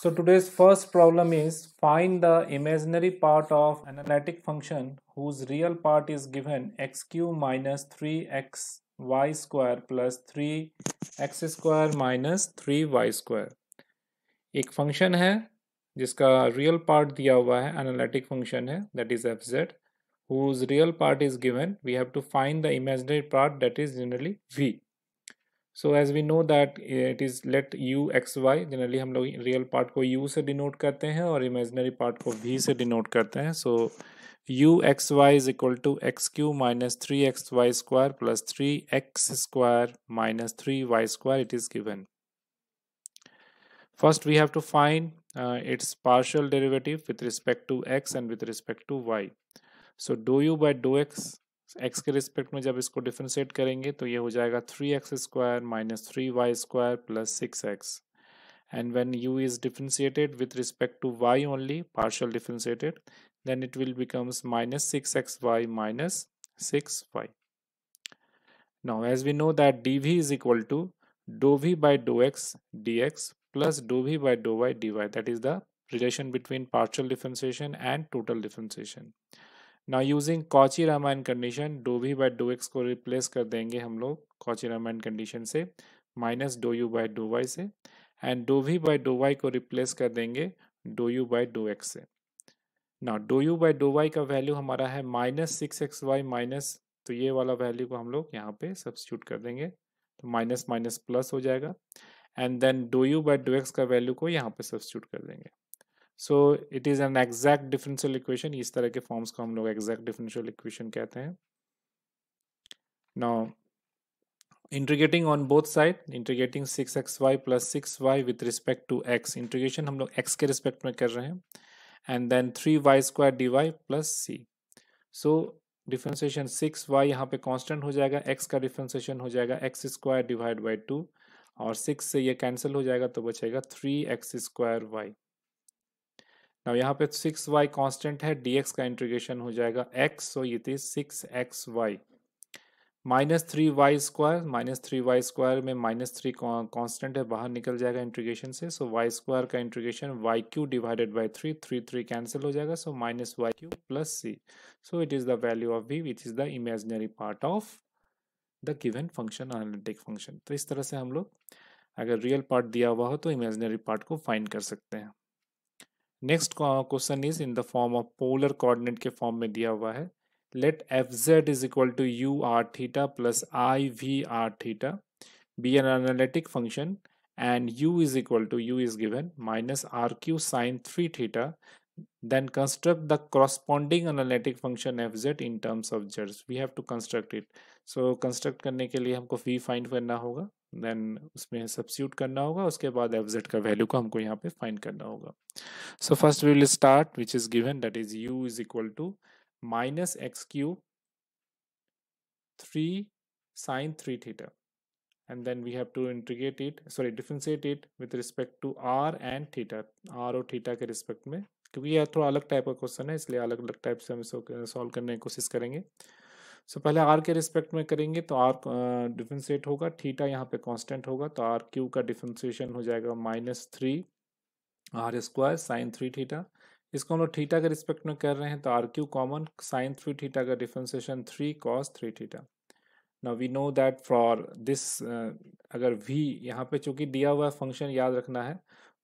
So today's first problem is find the imaginary part of analytic function whose real part is given x cube minus 3xy square plus 3x square minus 3y square. एक function है जिसका real part दिया हुआ है analytic function है that is F z whose real part is given we have to find the imaginary part that is generally we so as we know that it is let u x y generally हम लोग real part को u से denote करते हैं और imaginary part को v से denote करते हैं so u x Y is equal to x cube minus three x y square plus three x square minus three y square it is given First, we have to find uh, its partial derivative with respect to x and with respect to y. So, do u by do x x के respect में जब इसको differentiate करेंगे तो ये हो जाएगा three x square minus three y square plus six x and when u is differentiated with respect to y only partial differentiated then it will becomes minus six x y minus six y now as we know that d v is equal to do we by do x d x plus do we by do y d y that is the relation between partial differentiation and total differentiation ना using Cauchy Riemann condition do we by do x को replace कर देंगे हम लोग Cauchy Riemann condition से minus do you by do y से and do we by do y को replace कर देंगे do you by do x से ना do you by do y का वैल्यू हमारा है minus six x y minus तो ये वाला वैल्यू को हम लोग यहाँ पे सब्सिट्यूट कर देंगे तो माइनस माइनस प्लस हो जाएगा and then do you by do x का वैल्यू को यहाँ पे सब्सिट्यूट कर देंगे so it is an exact differential equation इस तरह के फॉर्म्स को हम लोग एग्जैक्ट डिफरेंशियल इक्वेशन कहते हैं now integrating on both side integrating six x Y plus six y with respect to x integration हम लोग एक्स के रिस्पेक्ट में कर रहे हैं and then three y square d y plus c so differentiation six y यहाँ पे constant हो जाएगा एक्स का डिफ्रेंसिएशन हो जाएगा x square divide by two और सिक्स से ये कैंसिल हो जाएगा तो बचेगा three x square y now यहाँ पे सिक्स वाई कॉन्स्टेंट है dx का इंटीग्रेशन हो जाएगा x सो ये थी six x y minus three y square minus three y square में माइनस थ्री कॉन्स्टेंट है बाहर निकल जाएगा इंटीग्रेशन से सो वाई स्क्वायर का integration y cube divided by three three three cancel हो जाएगा so minus y cube plus c so it is the value of v which is the imaginary part of the given function analytic function तो इस तरह से हम लोग अगर real part दिया हुआ हो तो इमेजनरी पार्ट को फाइंड कर सकते हैं Next question is in the form of polar coordinate. के form में दिया हुआ है let f Z is equal to u r theta plus i be an analytic function and u is equal to u is given minus rq sine 3 theta then construct the corresponding analytic function fz in terms of z we have to construct it so construct करने के लिए हमको v find करना होगा then उसमें सब्स्यूट करना होगा उसके बाद एफ जेड का वैल्यू को हमको यहाँ पे फाइंड करना होगा so first we will start which is given that is u is equal to minus x cube three sine three theta and then we have to integrate it sorry differentiate it with respect to r and theta r और theta के respect में क्योंकि यह थोड़ा अलग type का question है इसलिए अलग अलग टाइप से हम सॉल्व करने की कोशिश करेंगे सो पहले आर के रिस्पेक्ट में करेंगे तो आर डिफ्रेंशिएट होगा थीटा यहाँ पे कांस्टेंट होगा तो आर क्यू का डिफ्रेंशिएशन हो जाएगा minus three r square sine three theta इसको हम लोग थीटा के रिस्पेक्ट में कर रहे हैं तो r cube common sine three theta का differentiation three cos three theta ना we know that for this अगर वी यहाँ पे चूंकि दिया हुआ फंक्शन याद रखना है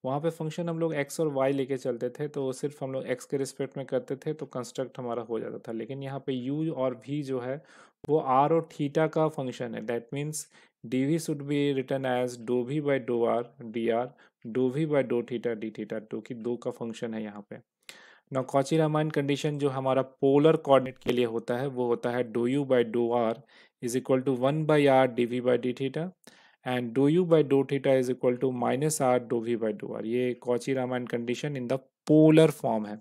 वहाँ पे फंक्शन हम लोग एक्स और वाई लेके चलते थे तो सिर्फ हम लोग एक्स के रिस्पेक्ट में करते थे तो कंस्ट्रक्ट हमारा हो जाता था लेकिन यहाँ पे यू और भी जो है वो आर और थीटा का फंक्शन है that means d v should be written as do we by do r d r do we by do theta d theta do की दो का फंक्शन है यहाँ पे कॉची रामायण कंडीशन जो हमारा पोलर कोऑर्डिनेट के लिए होता है वो होता है do you by do are is equal to one by r d v by d theta and do you by do theta is equal to minus are do we by do r ये Cauchy Riemann condition in the polar form है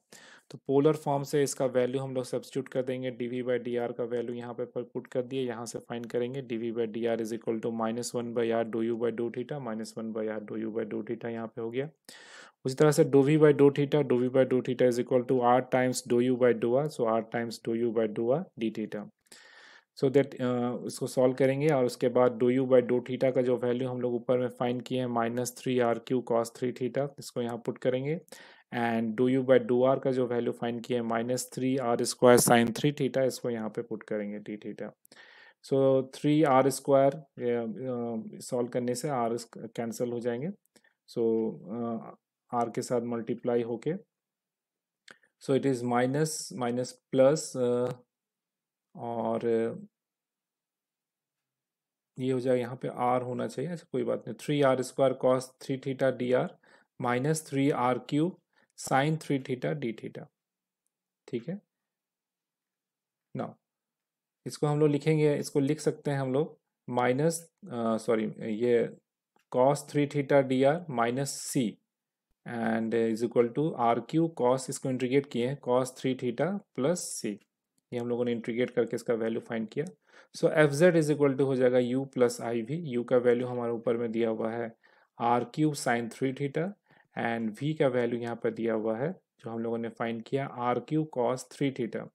तो पोलर form से इसका value हम लोग substitute कर देंगे d v by d r का वैल्यू यहाँ पे पुट कर दिए यहाँ से फाइन करेंगे d v by d r is equal to minus one by are do you by do theta minus one by are do you by do theta यहाँ पे हो गया उसी तरह से do we by do theta do we by do theta is equal to r times do you by do are so are times do you by do r d theta so that uh, इसको solve करेंगे और उसके बाद do you by do theta का जो value हम लोग ऊपर में फाइन किए हैं minus three r cube cos three theta इसको यहाँ पुट करेंगे and do you by do are का जो वैल्यू फाइन किए हैं minus three r square sine three theta इसको यहाँ पे पुट करेंगे t theta so three r square solve करने से आर कैंसिल हो जाएंगे सो so, आर uh, के साथ मल्टीप्लाई होके so it is minus minus plus और ये हो जाएगा यहाँ पे आर होना चाहिए अच्छा कोई बात नहीं three r square cos three theta d r minus three r cube sine three theta d theta ठीक है ना इसको हम लोग लिखेंगे इसको लिख सकते हैं हम लोग माइनस सॉरी ये cos three theta d r minus c and is equal to r cube cos इसको इंटीग्रेट किए हैं cos three theta plus c ये हम लोगों ने इंट्रीगेट करके इसका वैल्यू फाइंड किया so F Z is equal to हो जाएगा यू प्लस आई वी यू का वैल्यू हमारे ऊपर में दिया हुआ है r cube sine three theta and v का वैल्यू यहाँ पर दिया हुआ है जो हम लोगों ने फाइंड किया r cube cos three theta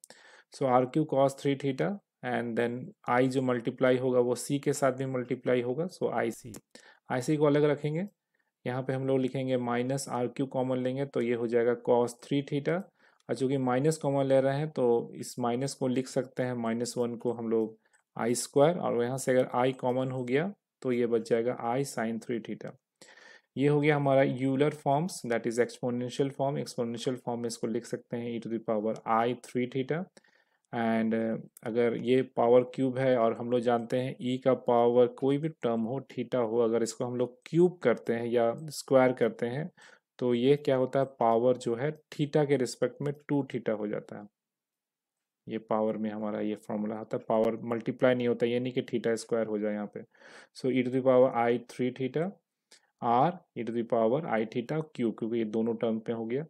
so r cube cos three theta and then i जो मल्टीप्लाई होगा वो सी के साथ भी मल्टीप्लाई होगा सो आई सी आई सी को अलग रखेंगे यहाँ पे हम लोग लिखेंगे माइनस आर क्यू कॉमन लेंगे तो ये हो जाएगा कॉस थ्री थीटा और चूँकि माइनस कॉमन ले रहे हैं तो इस माइनस को लिख सकते हैं माइनस वन को हम लोग आई स्क्वायर और यहाँ से अगर आई कॉमन हो गया तो ये बच जाएगा आई साइन थ्री थीटा ये हो गया हमारा Euler forms that is exponential form exponential form में इसको लिख सकते हैं e to the power I three theta and अगर ये पावर क्यूब है और हम लोग जानते हैं ई e का पावर कोई भी टर्म हो थीटा हो अगर इसको हम लोग क्यूब करते हैं या स्क्वायर करते हैं तो ये क्या होता है पावर जो है थीटा के रिस्पेक्ट में टू थीटा हो जाता है ये पावर में हमारा ये फॉर्मूला होता है पावर मल्टीप्लाई नहीं होता ये नहीं कि थीटा स्क्वायर हो जाए यहाँ पे so E to the power I three theta R E to the power I theta cube क्योंकि ये दोनों टर्म पे हो गया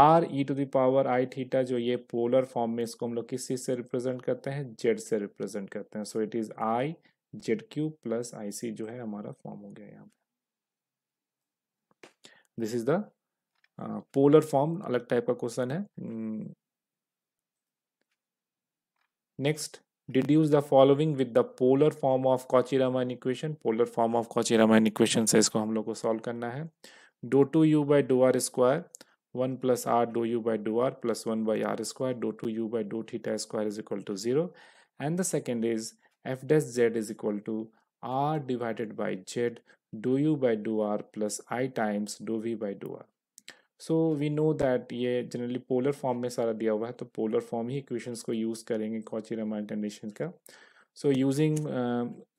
R E to the power I theta जो ये पोलर फॉर्म में इसको हम लोग किस चीज़ से रिप्रेजेंट करते हैं जेड से रिप्रेजेंट करते हैं so it is I Z cube plus I C जो है हमारा फॉर्म हो गया यहाँ पे this is the polar form अलग टाइप का क्वेश्चन है next deduce the following with the polar form of Cauchy Riemann equation polar form of Cauchy Riemann equation से इसको हम लोग को सॉल्व करना है do two U by do R square one plus R do you by do R plus one by R square do two U by do theta square is equal to zero and the second is F dash Z is equal to R divided by Z do u by do r plus i times do v by do r so we know that ये generally polar form में सारा दिया हुआ है तो पोलर फॉर्म ही इक्वेशंस को यूज़ करेंगे कॉची रामायण कंडीशन का so using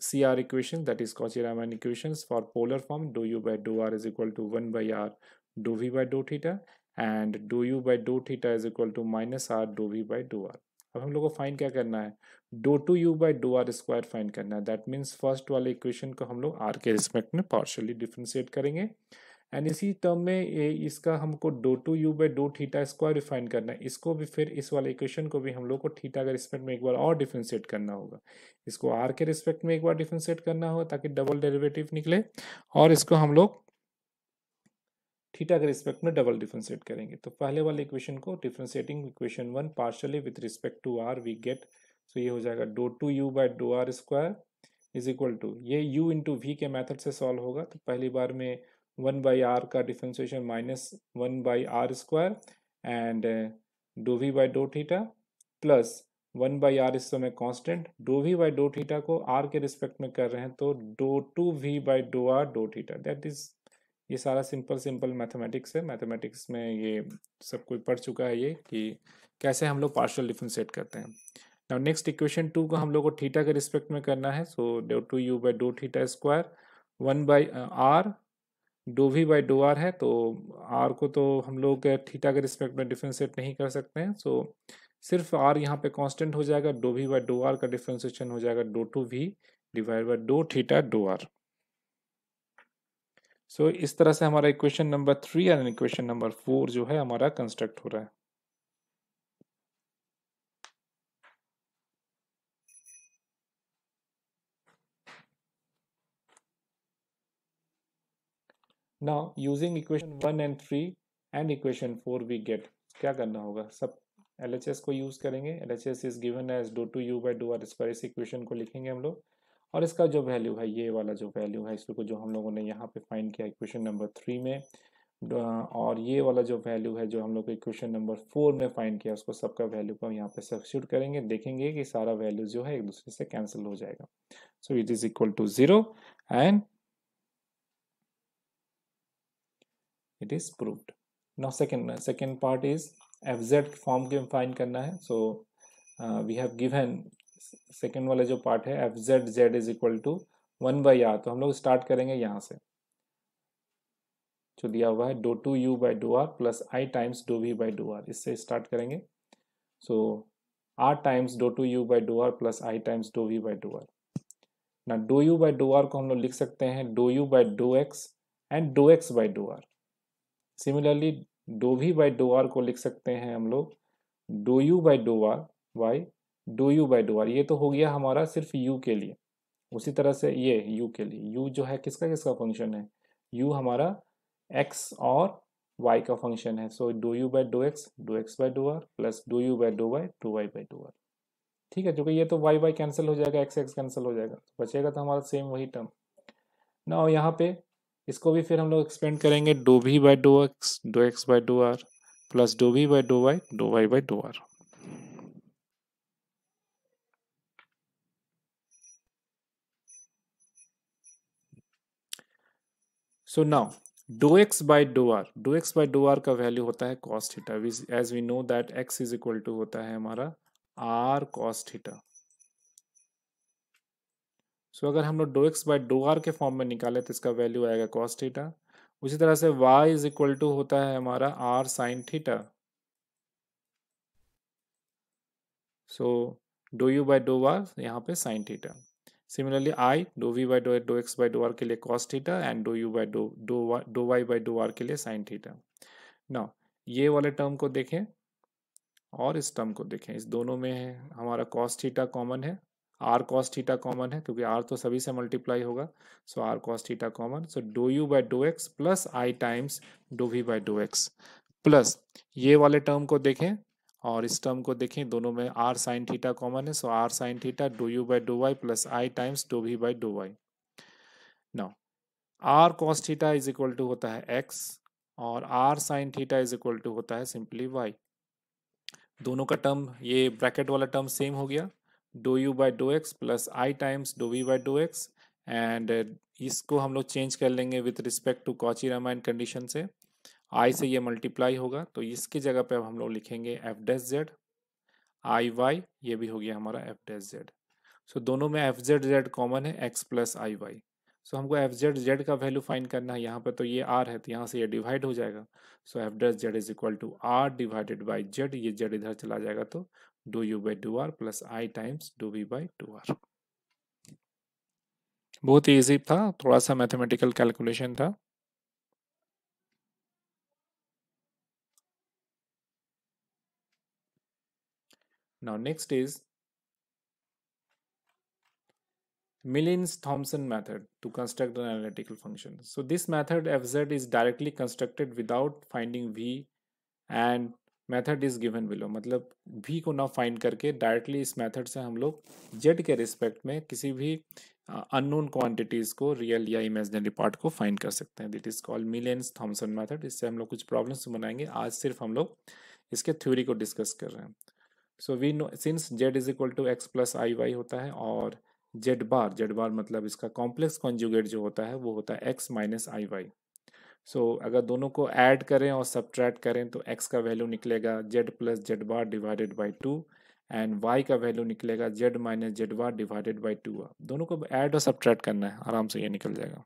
C R equation that is Cauchy Riemann equation for polar form do you by do are is equal to one by are do we by do theta and do you by do theta is equal to minus are do we by do R अब हम लोग को find क्या करना है do two U by do R square find करना है that means first वाले इक्वेशन को हम लोग आर के रिस्पेक्ट में पार्शली डिफ्रेंशिएट करेंगे एंड इसी टर्म में ए, इसका हमको do two U by do theta square भी फाइन करना है इसको भी फिर इस वाले इक्वेशन को भी हम लोग को थीटा के रिस्पेक्ट में एक बार और डिफ्रेंशिएट करना होगा इसको आर के रिस्पेक्ट में एक बार डिफ्रेंशिएट करना होगा ताकि डबल डेरिवेटिव निकले और इसको हम लोग थीटा के रिस्पेक्ट में डबल डिफ्रेंशिएट करेंगे तो पहले वाले इक्वेशन को differentiating equation one partially with respect to R we get so ये हो जाएगा do two U by do R square is equal to ये u इंटू वी के मेथड से सॉल्व होगा तो पहली बार में वन बाई आर का differentiation minus one by R square and do we by do theta plus one by R इस समय constant do we by do theta को आर के रिस्पेक्ट में कर रहे हैं तो do two V by do R do theta that is ये सारा सिंपल सिंपल मैथमेटिक्स है मैथमेटिक्स में ये सब कुछ पढ़ चुका है ये कि कैसे हम लोग पार्शल डिफ्रेंशिएट करते हैं नाउ नेक्स्ट इक्वेशन टू को हम लोग को थीटा के रिस्पेक्ट में करना है so do two U by do theta square one by are do we by do R है तो आर को तो हम लोग थीटा के रिस्पेक्ट में डिफ्रेंशिएट नहीं कर सकते हैं सो सिर्फ आर यहाँ पे कॉन्स्टेंट हो जाएगा do we by do are का डिफ्रेंशिएशन हो जाएगा do two V divide by do theta do are so so, इस तरह से हमारा equation number three and equation number four जो है हमारा कंस्ट्रक्ट हो रहा है now using equation one and three and equation four we get क्या करना होगा सब एलएचएस को यूज करेंगे is given as do two U by dou are square इस इक्वेशन को लिखेंगे हम लोग और इसका जो वैल्यू है ये वाला जो वैल्यू है इसको जो हम लोगों ने यहाँ पे फाइंड किया इक्वेशन नंबर थ्री में और ये वाला जो वैल्यू है जो हम लोग इक्वेशन नंबर फोर में फाइंड किया उसको सबका वैल्यू को हम यहाँ पे सब्सिट्यूट करेंगे देखेंगे कि सारा वैल्यू जो है एक दूसरे से कैंसिल हो जाएगा so it is equal to zero and it is proved now second second part is F Z form के फाइंड करना है so we have given second वाले जो पार्ट है F Z Z is equal to one by R तो हम लोग start करेंगे यहाँ से जो दिया हुआ है do two U by do R plus I times do we by do R इससे स्टार्ट करेंगे so are times do two U by do R plus I times do we by do R ना do you by do R को हम लोग लिख सकते हैं do you by do X and do x by do R similarly do we by do R को लिख सकते हैं हम लोग do you by do R by do you by do R ये तो हो गया हमारा सिर्फ यू के लिए उसी तरह से ये यू के लिए यू जो है किसका किसका फंक्शन है यू हमारा एक्स और वाई का फंक्शन है so do you by do X do x by do R plus do you by do Y do Y by do R ठीक है क्योंकि ये तो वाई वाई कैंसिल हो जाएगा एक्स एक्स कैंसिल हो जाएगा तो बचेगा तो हमारा सेम वही टर्म ना और यहाँ पे इसको भी फिर हम लोग एक्सपेंड करेंगे do V by do X do x by do R plus do V by do Y do Y by do are so now do X by do R do X by do are का value होता है cos theta which as we know that X is equal to होता है हमारा are cost हिटा सो अगर हम लोग do X by do R के फॉर्म में निकाले तो इसका वैल्यू आएगा कॉस्ट हिटा उसी तरह से वाई इज इक्वल टू होता है हमारा R sine theta so do U by do R यहाँ पे sine theta similarly I do we by do do x by do R के लिए cos theta and do you by do do do Y by do R के लिए sine theta ना ये वाले term को देखें और इस टर्म को देखें इस दोनों में हमारा कॉस थीटा कॉमन है आर कॉस थीटा कॉमन है क्योंकि आर तो सभी से मल्टीप्लाई होगा so R cos theta common so do you by do x plus I times do we by do x plus ये वाले टर्म को देखें और इस टर्म को देखें दोनों में आर साइन थीटा कॉमन है so r sine theta do you by do y plus I times do we by do y now r cos theta is equal to होता है एक्स और r sine theta is equal to होता है simply Y दोनों का term ये bracket वाला term same हो गया do you by do x plus I times do we by do X and इसको हम लोग चेंज कर लेंगे with respect to Cauchy Riemann condition से आई से ये मल्टीप्लाई होगा तो इसकी जगह पे अब हम लोग लिखेंगे F dash Z I Y ये भी हो गया हमारा एफ डेस जेड सो दोनों में एफ जेड जेड कॉमन है X plus I Y so हमको एफ जेड जेड का वैल्यू फाइंड करना है यहाँ पे तो ये आर है तो यहाँ से ये डिवाइड हो जाएगा so F dash Z is equal to R divided by Z ये जेड इधर चला जाएगा तो do U by do R plus I times do V by do R बहुत ही ईजी था थोड़ा सा मैथमेटिकल कैलकुलेशन था Now next is Millins-Thompson method to construct an analytical function. So this method fz is directly constructed without finding v and method is given below. मतलब v को ना find करके directly इस method से हम लोग z के respect में किसी भी अननोन क्वांटिटीज को रियल या इमेजनरी पार्ट को फाइंड कर सकते हैं that is called Milne's Thomson method इससे हम लोग कुछ प्रॉब्लम्स बनाएंगे आज सिर्फ हम लोग इसके थ्योरी को डिस्कस कर रहे हैं so we know since Z is equal to X plus I Y होता है और जेड बार जेड बार मतलब इसका कॉम्प्लेक्स कॉन्जुगेट जो होता है वो होता है X minus I Y so अगर दोनों को ऐड करें और सब्ट्रैक्ट करें तो एक्स का वैल्यू निकलेगा Z plus Z bar divided by two and Y का वैल्यू निकलेगा Z minus Z bar divided by two दोनों को ऐड और सब्ट्रैक्ट करना है आराम से ये निकल जाएगा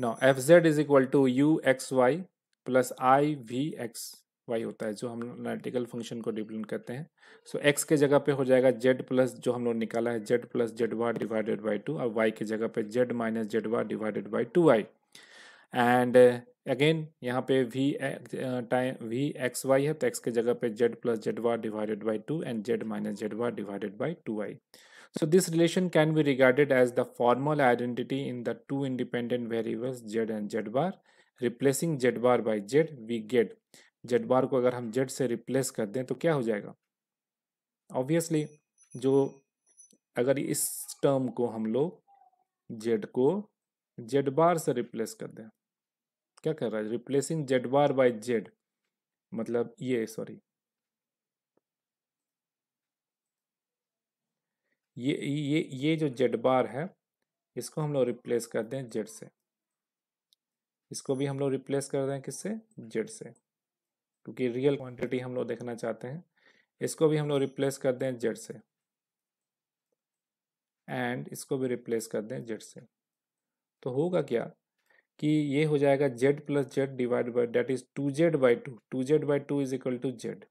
now F Z is equal to U x Y plus I V X Y होता है जो हम एनालिटिकल फंक्शन को डिपेंड करते हैं सो so, एक्स के जगह पे हो जाएगा जेड प्लस जो हम लोग निकाला है जेड प्लस जेड वा डिवाइडेड बाई टू और वाई के जगह पे जेड माइनस जेड वा divided by to Y and again यहाँ पे we time we X Y है तो एक्स के जगह पे जेड प्लस जेड वा divided by two and Z minus Z वा divided by to Y So this relation can be regarded as the formal identity in the two independent variables z and z bar. Replacing z bar by z, we get z bar को अगर हम z से replace कर दें तो क्या हो जाएगा Obviously जो अगर इस term को हम लोग z को z bar से replace कर दें क्या कर रहा है Replacing z bar by z मतलब ये sorry ये ये ये जो जेड बार है इसको हम लोग रिप्लेस कर दें जेड से इसको भी हम लोग रिप्लेस कर दें किससे जेड से क्योंकि रियल क्वांटिटी हम लोग देखना चाहते हैं इसको भी हम लोग रिप्लेस कर दें जेड से एंड इसको भी रिप्लेस कर दें जेड से तो होगा क्या कि ये हो जाएगा Z plus Z divide by that is two Z by two two Z by two is equal to Z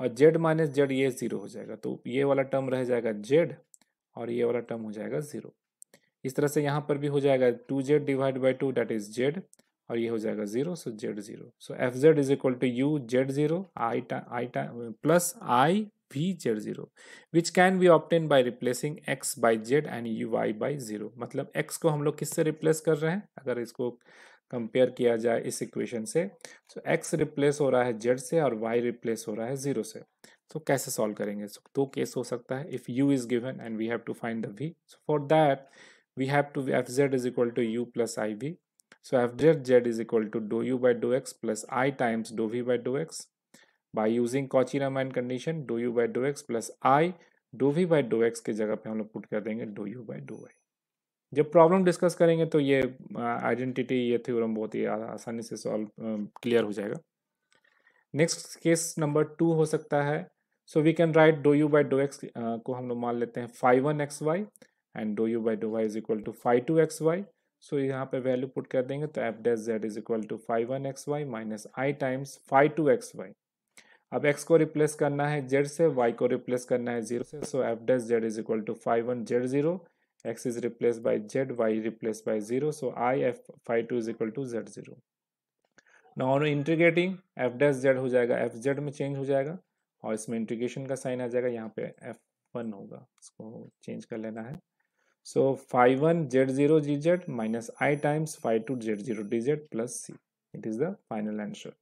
और जेड माइनस जेड ये ज़ीरो हो जाएगा तो ये वाला टर्म रह जाएगा जेड और ये वाला टर्म हो जाएगा ज़ीरो इस तरह से यहाँ पर भी हो जाएगा two Z divide by two that is Z और ये हो जाएगा zero so Z zero so F Z is equal to U Z zero I I plus I V Z zero which can be obtained by replacing X by Z and U Y by zero मतलब X को हम लोग किससे replace कर रहे हैं अगर इसको कंपेयर किया जाए इस इक्वेशन से सो एक्स रिप्लेस हो रहा है जेड से और वाई रिप्लेस हो रहा है जीरो से तो कैसे सॉल्व करेंगे सो so, दो केस हो सकता है if u is given and we have to find the v so for that we have to f Z is equal to u plus I v so F Z Z is equal to do you by do x plus I times do we by do x by using Cauchy Riemann condition do you by do x plus i do we by do x की जगह पे हम लोग put कर देंगे do you by do y जब problem discuss करेंगे तो ये आइडेंटिटी uh, ये थ्योरम बहुत ही आसानी से सॉल्व क्लियर um, हो जाएगा नेक्स्ट केस नंबर टू हो सकता है so we can write do you by do x को हम लोग मान लेते हैं five one x y and do you by do y is equal to five two x y so यहाँ पे वैल्यू पुट कर देंगे तो f dash Z is equal to five one x y minus i times five two x y अब x को replace करना है Z से वाई को रिप्लेस करना है जीरो से so F dash Z is equal to five one z zero x is replace by z y replace by zero so i f five two is equal to z zero non integrating f dash z हो जाएगा F Z में change हो जाएगा और इसमें integration का sign आ जाएगा यहाँ पे एफ वन होगा इसको चेंज कर लेना है so five one z zero g z minus i times five two z zero d z plus c it is the final answer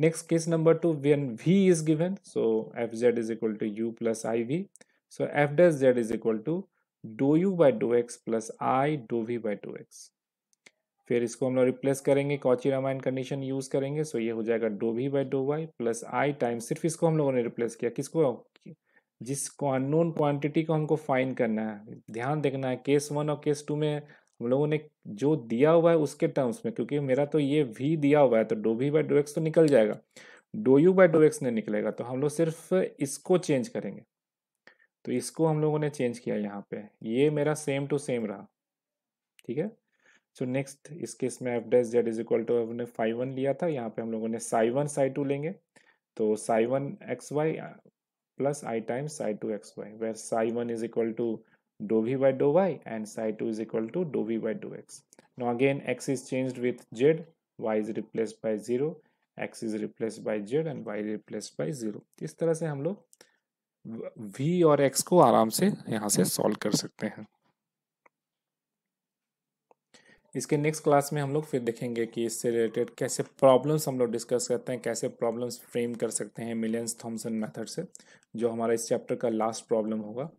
next case number two when v is given so F Z is equal to u plus I v so f dash z is equal to do you by do x plus i do we by do x फिर इसको हम लोग replace करेंगे Cauchy Riemann condition use करेंगे सो ये हो जाएगा do we by do y plus i time सिर्फ इसको हम लोगों ने रिप्लेस किया किसको जिस अननोन क्वांटिटी को हमको फाइन करना है ध्यान देखना है केस वन और केस टू में हम लोगों ने जो दिया हुआ है उसके टर्म्स में क्योंकि मेरा तो ये वी दिया हुआ है तो do we by do x तो निकल जाएगा do you by do x नहीं निकलेगा तो हम लोग सिर्फ इसको चेंज करेंगे तो इसको हम लोगों ने चेंज किया यहाँ पे ये मेरा सेम टू सेम रहा ठीक है सो नेक्स्ट इस केस में f dash z is equal to हमने फाइव वन लिया था यहाँ पे हम लोगों ने साई वन साई टू लेंगे तो psi one x Y plus I times psi two x y where psi one is equal to do we by do y and psi two is equal to do we by do x no again x is change with z y is replace by zero x is replace by z and y is replace by zero इस तरह से हम लोग we और x को आराम से यहाँ से सॉल्व कर सकते हैं इसके नेक्स्ट क्लास में हम लोग फिर देखेंगे कि इससे रिलेटेड कैसे प्रॉब्लम्स हम लोग डिस्कस करते हैं कैसे प्रॉब्लम्स फ्रेम कर सकते हैं मिलियंस थॉमसन मेथड से जो हमारा इस चैप्टर का लास्ट प्रॉब्लम होगा